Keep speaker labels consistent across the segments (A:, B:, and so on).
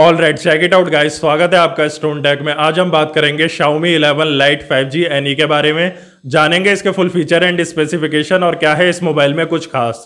A: all right check it out guys स्वागत है आपका स्टोन टेक में आज हम बात करेंगे लाइट 11 जी 5G NE के बारे में जानेंगे इसके फुल फीचर एंड स्पेसिफिकेशन और क्या है इस मोबाइल में कुछ खास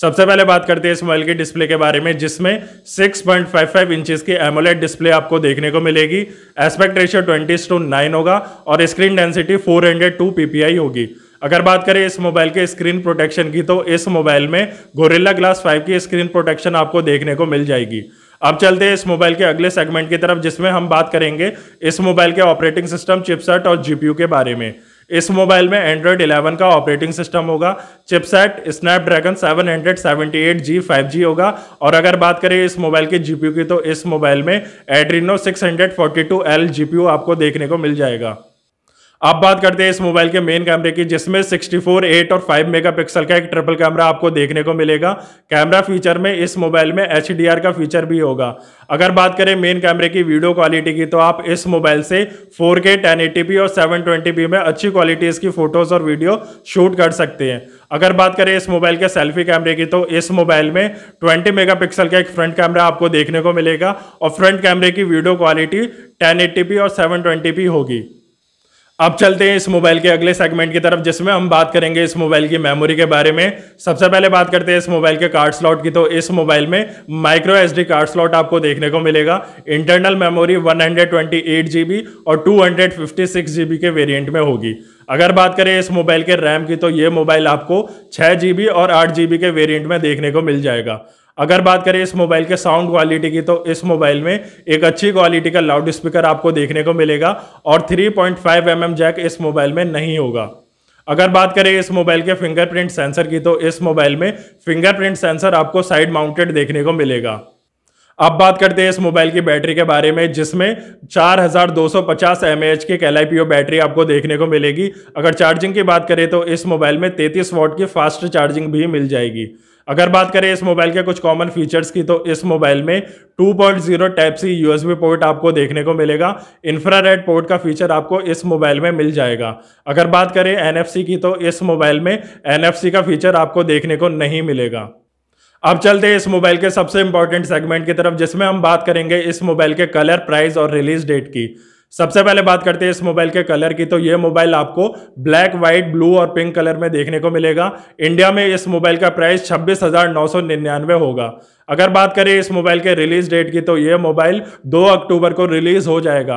A: सबसे पहले बात करते हैं इस मोबाइल के डिस्प्ले के बारे में जिसमें 6.55 इंचेस की एमोलेट डिस्प्ले आपको देखने को मिलेगी aspect ratio twenty to nine होगा और screen density four hundred two P होगी अगर बात करें इस मोबाइल के स्क्रीन प्रोटेक्शन की तो इस मोबाइल में गोरिल्ला ग्लास 5 की स्क्रीन प्रोटेक्शन आपको देखने को मिल जाएगी अब चलते हैं इस मोबाइल के अगले सेगमेंट की तरफ जिसमें हम बात करेंगे इस मोबाइल के ऑपरेटिंग सिस्टम चिपसेट और जीपीयू के बारे में इस मोबाइल में एंड्रॉयड 11 का ऑपरेटिंग सिस्टम होगा चिपसेट स्नैपड्रैगन 778G 5G होगा और अगर बात करें इस मोबाइल के जीपीयू की तो इस मोबाइल में एड्रीनो 642L जीपीयू आपको देखने को मिल जाएगा अब बात करते हैं इस मोबाइल के मेन कैमरे की जिसमें 64, 8 और 5 मेगापिक्सल का एक ट्रिपल कैमरा आपको देखने को मिलेगा कैमरा फीचर में इस मोबाइल में एच का फीचर भी होगा अगर बात करें मेन कैमरे की वीडियो क्वालिटी की तो आप इस मोबाइल से 4K 1080p और 720p में अच्छी क्वालिटी इसकी फोटोज और वीडियो शूट कर सकते हैं अगर बात करें इस मोबाइल के सेल्फी कैमरे की तो इस मोबाइल में 20 मेगापिक्सल का एक फ्रंट कैमरा आपको देखने को मिलेगा और फ्रंट कैमरे की वीडियो क्वालिटी 1080p और 720p होगी अब चलते हैं इस मोबाइल के अगले सेगमेंट की तरफ जिसमें हम बात करेंगे इस मोबाइल की मेमोरी के बारे में सबसे पहले बात करते हैं इस मोबाइल के कार्ड स्लॉट की तो इस मोबाइल में माइक्रो डी कार्ड स्लॉट आपको देखने को मिलेगा इंटरनल मेमोरी जी बी और 256 जीबी के वेरियंट में होगी अगर बात करें इस मोबाइल के रैम की तो ये मोबाइल आपको छः जी और आठ जी के वेरियंट में देखने को मिल जाएगा अगर बात करें इस मोबाइल के साउंड क्वालिटी की तो इस मोबाइल में एक अच्छी क्वालिटी का लाउड स्पीकर आपको देखने को मिलेगा और 3.5 पॉइंट mm जैक इस मोबाइल में नहीं होगा अगर बात करें इस मोबाइल के फिंगरप्रिंट सेंसर की तो इस मोबाइल में फिंगरप्रिंट सेंसर आपको साइड माउंटेड देखने को मिलेगा अब बात करते हैं इस मोबाइल की बैटरी के बारे में जिसमें 4250 हज़ार की एक एल बैटरी आपको देखने को मिलेगी अगर चार्जिंग की बात करें तो इस मोबाइल में 33 वॉट की फास्ट चार्जिंग भी मिल जाएगी अगर बात करें इस मोबाइल के कुछ कॉमन फीचर्स की तो इस मोबाइल में 2.0 टाइप सी यू पोर्ट आपको देखने को मिलेगा इंफ्रारेड पोर्ट का फीचर आपको इस मोबाइल में मिल जाएगा अगर बात करें एन की तो इस मोबाइल में एन का फीचर आपको देखने को नहीं मिलेगा अब चलते हैं इस मोबाइल के सबसे इंपॉर्टेंट सेगमेंट की तरफ जिसमें हम बात करेंगे इस मोबाइल के कलर प्राइस और रिलीज डेट की सबसे पहले बात करते हैं इस मोबाइल के कलर की तो ये मोबाइल आपको ब्लैक व्हाइट ब्लू और पिंक कलर में देखने को मिलेगा इंडिया में इस मोबाइल का प्राइस छब्बीस हजार नौ सौ निन्यानवे होगा अगर बात करें इस मोबाइल के रिलीज डेट की तो ये मोबाइल 2 अक्टूबर को रिलीज हो जाएगा